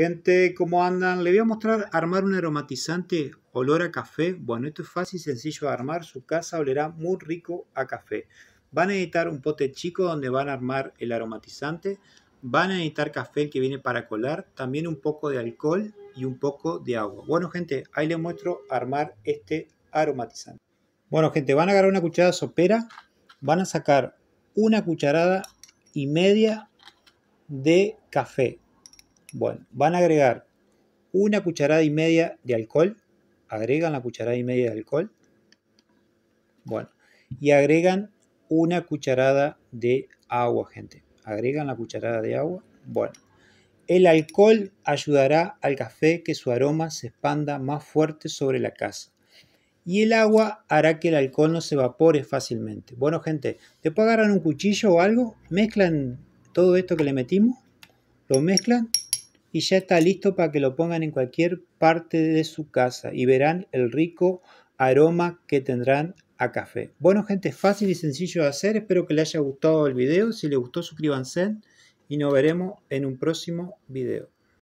Gente, ¿cómo andan? Le voy a mostrar armar un aromatizante olor a café. Bueno, esto es fácil y sencillo de armar. Su casa olerá muy rico a café. Van a necesitar un pote chico donde van a armar el aromatizante. Van a necesitar café que viene para colar. También un poco de alcohol y un poco de agua. Bueno, gente, ahí les muestro armar este aromatizante. Bueno, gente, van a agarrar una cucharada sopera. Van a sacar una cucharada y media de café bueno, van a agregar una cucharada y media de alcohol. Agregan la cucharada y media de alcohol. Bueno, y agregan una cucharada de agua, gente. Agregan la cucharada de agua. Bueno, el alcohol ayudará al café que su aroma se expanda más fuerte sobre la casa. Y el agua hará que el alcohol no se evapore fácilmente. Bueno, gente, después agarran un cuchillo o algo, mezclan todo esto que le metimos, lo mezclan y ya está listo para que lo pongan en cualquier parte de su casa y verán el rico aroma que tendrán a café. Bueno gente, fácil y sencillo de hacer, espero que les haya gustado el video, si les gustó suscríbanse y nos veremos en un próximo video.